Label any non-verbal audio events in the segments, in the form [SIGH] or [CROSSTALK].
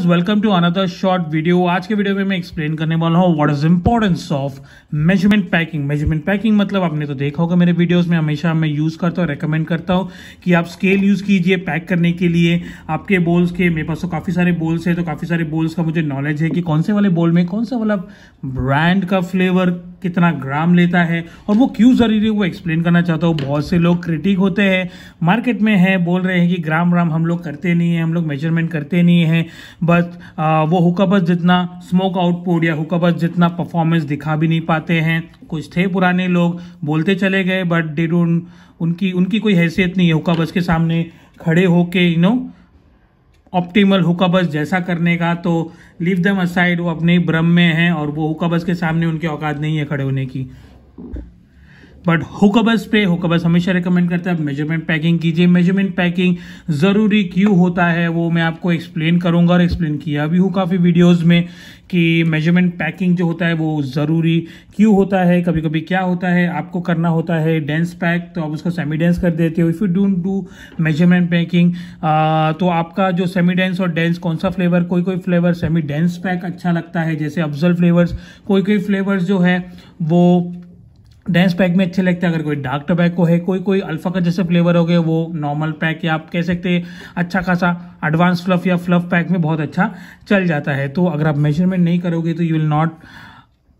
guys welcome to another short video आज के video में मैं एक्सप्लेन करने वाला हूँ what is importance of measurement packing measurement packing मतलब आपने तो देखा होगा मेरे वीडियोस में हमेशा मैं यूज़ करता हूँ रेकमेंड करता हूँ कि आप स्केल यूज़ कीजिए पैक करने के लिए आपके बोल्स के मेरे पास तो काफ़ी सारे बोल्स है तो काफ़ी सारे बोल्स का मुझे नॉलेज है कि कौन से वाले बोल में कौन सा वाला ब्रांड का फ्लेवर कितना ग्राम लेता है और वो क्यों ज़रूरी है वो एक्सप्लेन करना चाहता हूँ बहुत से लोग क्रिटिक होते हैं मार्केट में है बोल रहे हैं कि ग्राम ग्राम हम लोग करते नहीं है हम लोग मेजरमेंट करते नहीं है बस वो बस जितना स्मोक आउटपुट या बस जितना परफॉर्मेंस दिखा भी नहीं पाते हैं कुछ थे पुराने लोग बोलते चले गए बट डे डोंट उनकी उनकी कोई हैसियत नहीं है बस के सामने खड़े होके यू नो ऑप्टिमल बस जैसा करने का तो लिव दम असाइड वो अपने भ्रम में हैं और वो बस के सामने उनकी औकात नहीं है खड़े होने की बट हुकबस पे हुकबस हमेशा रिकमेंड करता है मेजरमेंट पैकिंग कीजिए मेजरमेंट पैकिंग ज़रूरी क्यों होता है वो मैं आपको एक्सप्लेन करूंगा और एक्सप्लेन किया भी हूँ काफ़ी वीडियोस में कि मेजरमेंट पैकिंग जो होता है वो ज़रूरी क्यों होता है कभी कभी क्या होता है आपको करना होता है डेंस पैक तो आप उसको सेमी डेंस कर देते हो if you don't do measurement packing तो आपका जो सेमी डेंस और डेंस कौन सा फ्लेवर कोई कोई फ्लेवर सेमी डेंस पैक अच्छा लगता है जैसे अफजल फ्लेवर्स कोई कोई फ्लेवर्स जो है वो डेंस पैक में अच्छे लगते हैं अगर कोई डार्क टोबैको है कोई कोई अल्फा का जैसे फ्लेवर हो गए वो नॉर्मल पैक या आप कह सकते हैं अच्छा खासा एडवांस फ्लफ या फ्लफ पैक में बहुत अच्छा चल जाता है तो अगर आप मेजरमेंट नहीं करोगे तो you will not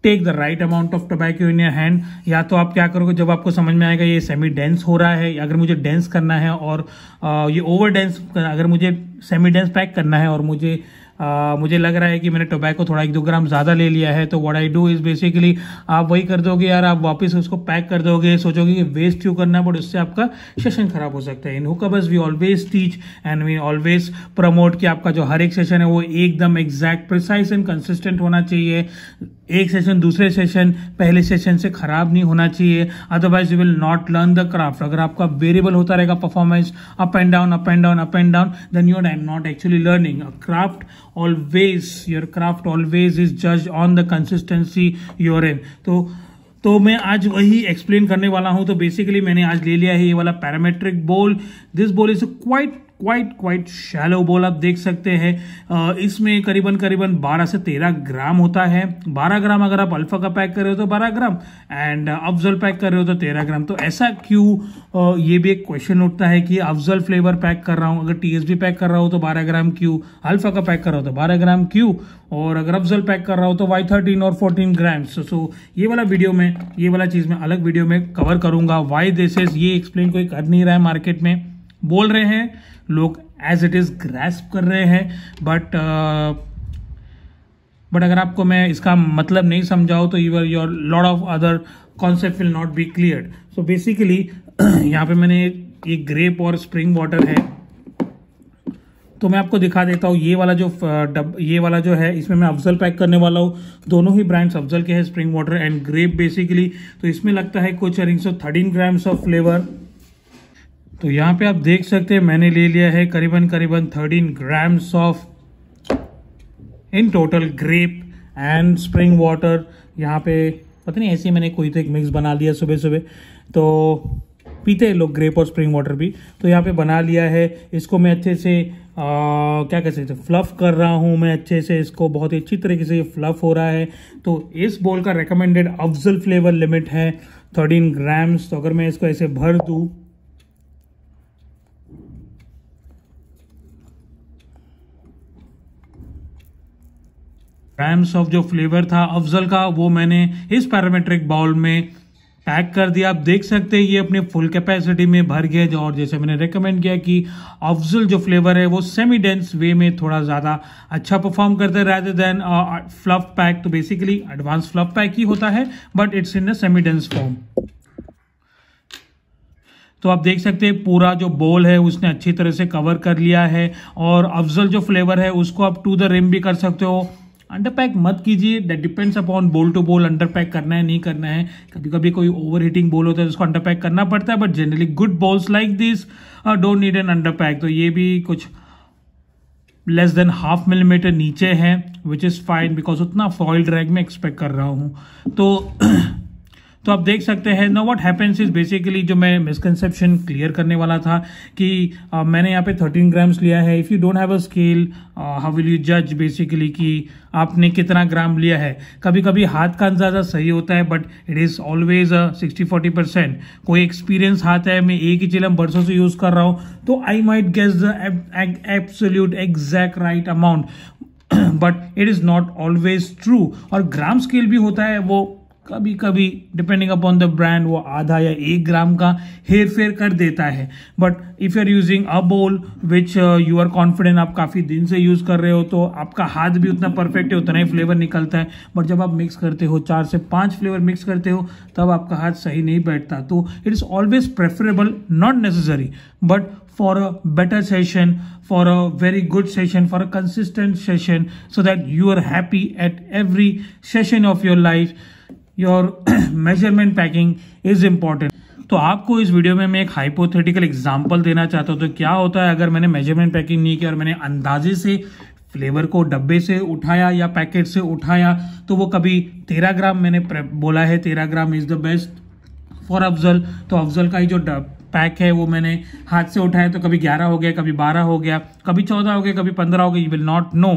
take the right amount of tobacco in your hand या तो आप क्या करोगे जब आपको समझ में आएगा ये सेमी डेंस हो रहा है अगर मुझे डेंस करना है और आ, ये ओवर डेंस अगर मुझे सेमी डेंस पैक करना है और मुझे आ, मुझे लग रहा है कि मैंने टोबैको थोड़ा एक दो ग्राम ज़्यादा ले लिया है तो what I do is basically आप वही कर दोगे यार आप वापस उसको पैक कर दोगे सोचोगे कि वेस्ट क्यों करना बट उससे आपका सेशन ख़राब हो सकता है in hookups we always teach and we always promote कि आपका जो हर एक सेशन है वो एकदम एग्जैक्ट प्रिसाइज एंड कंसिस्टेंट होना चाहिए एक सेशन दूसरे सेशन पहले सेशन से ख़राब नहीं होना चाहिए otherwise you will not learn the craft अगर आपका वेरिएबल होता रहेगा performance up and down up and down up and down then you are not actually learning craft always your craft always is जज ऑन द कंसिस्टेंसी योर एन तो तो मैं आज वही एक्सप्लेन करने वाला हूं तो बेसिकली मैंने आज ले लिया है ये वाला parametric bowl this bowl is quite quite quite shallow bowl आप देख सकते हैं इसमें करीबन करीबन 12 से 13 ग्राम होता है 12 ग्राम अगर आप अल्फा का पैक कर रहे हो तो 12 ग्राम एंड अफजल पैक कर रहे हो तो 13 ग्राम तो ऐसा क्यों ये भी एक क्वेश्चन उठता है कि अफजल फ्लेवर पैक कर रहा हूँ अगर टी पैक कर रहा हो तो बारह ग्राम क्यू अल्फा का पैक कर रहा हो तो बारह ग्राम क्यू और अगर अफजल पैक कर रहा हो तो वाई थर्टीन और फोर्टीन ग्राम सो so, ये वाला वीडियो में ये वाला चीज़ मैं अलग वीडियो में कवर करूंगा वाई दिस ये एक्सप्लेन कोई कर नहीं रहा है मार्केट में बोल रहे हैं लोग एज इट इज़ ग्रेस्प कर रहे हैं बट बट uh, अगर आपको मैं इसका मतलब नहीं समझाऊँ तो your your lord of other concept will not be clear so basically यहाँ पे मैंने ये ग्रेप और स्प्रिंग वाटर है तो मैं आपको दिखा देता हूँ ये वाला जो uh, डब ये वाला जो है इसमें मैं अफजल पैक करने वाला हूँ दोनों ही ब्रांड्स अफजल के हैं spring water and grape basically तो इसमें लगता है कुछ अरिंग सौ थर्टीन ग्राम्स ऑफ फ्लेवर तो यहाँ पे आप देख सकते हैं मैंने ले लिया है करीबन करीबन thirteen grams of in total grape and spring water यहाँ पे पता नहीं ऐसे मैंने कोई तो एक मिक्स बना लिया सुबह सुबह तो पीते हैं लोग ग्रेप और स्प्रिंग वाटर भी तो यहाँ पे बना लिया है इसको मैं अच्छे से आ, क्या कह सकते फ्लफ़ कर रहा हूँ मैं अच्छे से इसको बहुत ही अच्छी तरीके से फ्लफ़ हो रहा है तो इस बोल का रिकमेंडेड अफजल फ्लेवर लिमिट है थर्टीन ग्राम्स तो अगर मैं इसको ऐसे भर दूँ ग्राम्स ऑफ जो फ्लेवर था अफजल का वो मैंने इस पैरामेट्रिक बाउल में पैक कर दिया आप देख सकते हैं ये अपने फुल कैपेसिटी में भर गया और जैसे मैंने रेकमेंड किया कि अफजल जो फ्लेवर है वो सेमी डेंस वे में थोड़ा ज़्यादा अच्छा परफॉर्म करते है रैदर देन फ्लफ पैक तो बेसिकली एडवांस फ्लफ पैक ही होता है but it's in a semi dense form तो आप देख सकते हैं पूरा जो बोल है उसने अच्छी तरह से कवर कर लिया है और अफजल जो फ्लेवर है उसको आप टू द रिम भी कर सकते हो अंडर पैक मत कीजिए that depends upon bowl to bowl under pack करना है नहीं करना है कभी कभी कोई ओवर हीटिंग बॉल होता है जिसको अंडर पैक करना पड़ता है but generally good bowls like this don't need an under pack तो ये भी कुछ लेस देन हाफ मिलीमीटर नीचे है विच इज़ फाइन बिकॉज उतना फॉइल ड्रैग में एक्सपेक्ट कर रहा हूँ तो [CLEARS THROAT] तो आप देख सकते हैं no what happens is basically जो मैं मिसकनसेप्शन क्लियर करने वाला था कि uh, मैंने यहाँ पे 13 ग्राम्स लिया है if you don't have a scale how will you जज बेसिकली कि आपने कितना ग्राम लिया है कभी कभी हाथ का अंदाज़ा सही होता है but it is always sixty forty percent कोई एक्सपीरियंस हाथ है मैं एक ही चिलम बरसों से यूज़ कर रहा हूँ तो I might guess the absolute exact right amount but it is not always true और ग्राम स्केल भी होता है वो कभी कभी डिपेंडिंग अपॉन द ब्रांड वो आधा या एक ग्राम का हेर फेर कर देता है but if you are using a bowl which you are confident आप काफ़ी दिन से यूज़ कर रहे हो तो आपका हाथ भी उतना परफेक्ट है उतना ही फ्लेवर निकलता है बट जब आप मिक्स करते हो चार से पाँच फ्लेवर मिक्स करते हो तब आपका हाथ सही नहीं बैठता तो it is always preferable not necessary but for a better session for a very good session for a consistent session so that you are happy at every session of your life your measurement packing is important तो आपको इस video में मैं एक hypothetical example देना चाहता हूँ तो क्या होता है अगर मैंने मेजरमेंट पैकिंग नहीं किया और मैंने अंदाजे से फ्लेवर को डब्बे से उठाया या पैकेट से उठाया तो वो कभी तेरह ग्राम मैंने बोला है तेरह gram is the best for Afzal तो अफजल का ही जो पैक है वो मैंने हाथ से उठाया तो कभी ग्यारह हो गया कभी बारह हो गया कभी चौदह हो गया कभी पंद्रह हो गया यू विल नॉट नो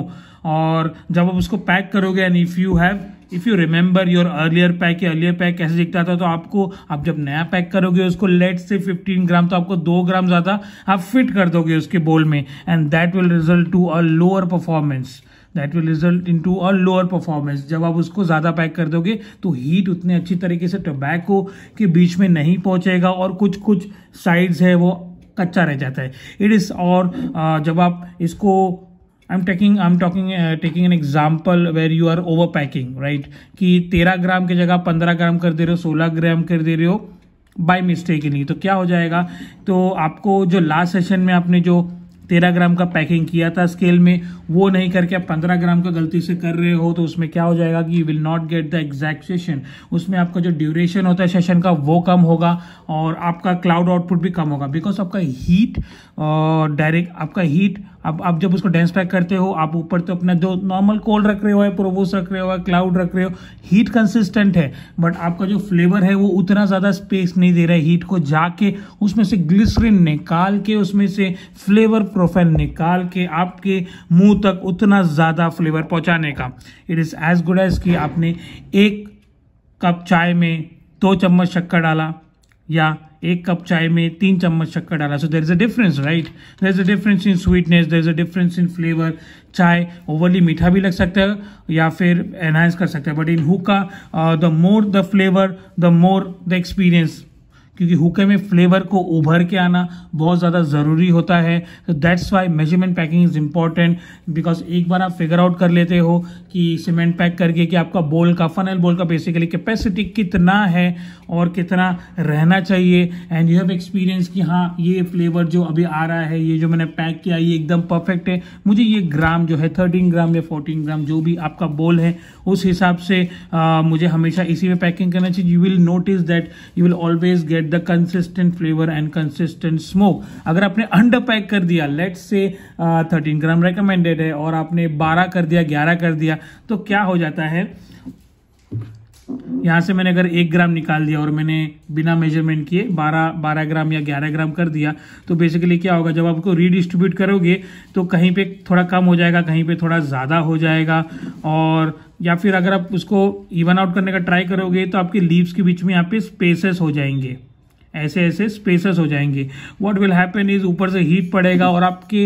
और जब आप उसको पैक करोगे and if you have if you remember your earlier pack या अर्लियर पैक कैसे दिखता था तो आपको आप जब नया पैक करोगे उसको लेट से 15 ग्राम तो आपको दो ग्राम ज़्यादा आप फिट कर दोगे उसके बोल में and that will result to a lower performance that will result in to a lower performance जब आप उसको ज़्यादा पैक कर दोगे तो हीट उतने अच्छी तरीके से टोबैको के बीच में नहीं पहुँचेगा और कुछ कुछ साइड्स है वो कच्चा रह जाता है इट इज़ और uh, जब आप इसको I am taking I am talking taking an example where you are over packing right कि तेरह ग्राम की जगह पंद्रह ग्राम कर दे रहे हो सोलह ग्राम कर दे रहे हो बाई बाय नहीं तो क्या हो जाएगा तो आपको जो लास्ट सेशन में आपने जो तेरह ग्राम का पैकिंग किया था स्केल में वो नहीं करके आप पंद्रह ग्राम का गलती से कर रहे हो तो उसमें क्या हो जाएगा कि you will not get the exact session उसमें आपका जो ड्यूरेशन होता है सेशन का वो कम होगा और आपका क्लाउड आउटपुट भी कम होगा बिकॉज आपका हीट डायरेक्ट uh, आपका हीट अब आप जब उसको डेंस पैक करते हो आप ऊपर तो अपना जो नॉर्मल कोल्ड रख रहे हो प्रोवोस रख रहे हो क्लाउड रख रहे हो हीट कंसिस्टेंट है बट आपका जो फ्लेवर है वो उतना ज़्यादा स्पेस नहीं दे रहा है हीट को जाके उसमें से ग्लिसरिन निकाल के उसमें से फ्लेवर प्रोफाइल निकाल के आपके मुंह तक उतना ज़्यादा फ्लेवर पहुँचाने का it is as good as कि आपने एक कप चाय में दो चम्मच शक्कर डाला या एक कप चाय में तीन चम्मच शक्कर डाला so there is a difference right there is a difference in sweetness there is a difference in flavour चाय ओवरली मीठा भी लग सकता है या फिर एनहांस कर सकता है but in hookah the more the flavour the more the experience क्योंकि हुक्के में फ्लेवर को उभर के आना बहुत ज़्यादा ज़रूरी होता है तो that's why measurement packing is important because एक बार आप फिगर आउट कर लेते हो कि सीमेंट पैक करके कि आपका बोल का फनल बोल का बेसिकली कैपेसिटी कितना है और कितना रहना चाहिए एंड यू हैव एक्सपीरियंस कि हाँ ये फ्लेवर जो अभी आ रहा है ये जो मैंने पैक किया ये एकदम परफेक्ट है मुझे ये ग्राम जो है थर्टीन ग्राम या फोर्टीन ग्राम जो भी आपका बोल है उस हिसाब से आ, मुझे हमेशा इसी में पैकिंग करना चाहिए you will notice that you will always get get the consistent flavour and consistent smoke अगर आपने अंडर पैक कर दिया लेट से थर्टीन ग्राम रिकमेंडेड है और आपने बारह कर दिया ग्यारह कर दिया तो क्या हो जाता है यहां से मैंने अगर एक ग्राम निकाल दिया और मैंने बिना मेजरमेंट किए 12 12 ग्राम या 11 ग्राम कर दिया तो बेसिकली क्या होगा जब आपको रीडिस्ट्रीब्यूट करोगे तो कहीं पे थोड़ा कम हो जाएगा कहीं पे थोड़ा ज़्यादा हो जाएगा और या फिर अगर आप उसको इवन आउट करने का ट्राई करोगे तो आपके लीव्स के बीच में यहाँ पे स्पेसेस हो जाएंगे ऐसे ऐसे स्पेसेस हो जाएंगे व्हाट विल हैपन इज ऊपर से हीट पड़ेगा और आपके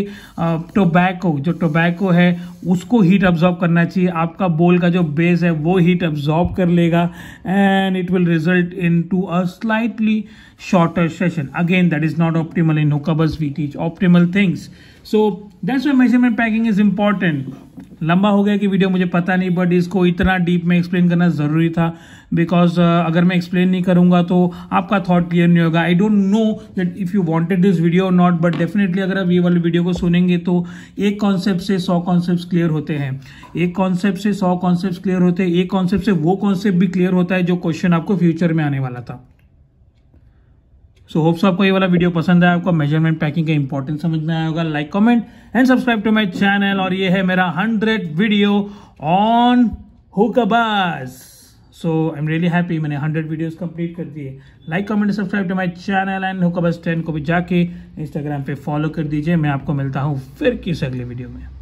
टोबैको जो टोबैको है उसको हीट अब्जॉर्ब करना चाहिए आपका बोल का जो बेस है वो हीट अब्जॉर्ब कर लेगा and it will result in to a slightly shorter session again that is not optimal in hookabas we teach optimal things so that's why measurement packing is important लंबा हो गया कि video मुझे पता नहीं but इसको इतना डीप में एक्सप्लेन करना ज़रूरी था बिकॉज uh, अगर मैं एक्सप्लेन नहीं करूंगा तो आपका थॉट क्लियर नहीं होगा I don't know that if you wanted this video not but definitely अगर आप ये वाली वीडियो को सुनेंगे तो एक कॉन्सेप्ट से सौ कॉन्सेप्ट क्लियर होते हैं एक कॉन्सेप्ट से सौ कॉन्सेप्ट क्लियर होते हैं एक कॉन्सेप्ट से वो कॉन्सेप्ट भी क्लियर होता है जो क्वेश्चन आपको फ्यूचर में आने वाला था सो होप्स आपको ये वाला वीडियो पसंद आया आपको मेजरमेंट पैकिंग का इंपॉर्टेंस समझ में आया होगा like comment and subscribe to my channel और ये है मेरा hundred video on Hookahbaz so I am really happy मैंने हंड्रेड वीडियोस कंप्लीट कर दिए like comment subscribe to my channel and Hookahbaz ten को भी जाके इंस्टाग्राम पे फॉलो कर दीजिए मैं आपको मिलता हूँ फिर किस अगले वीडियो में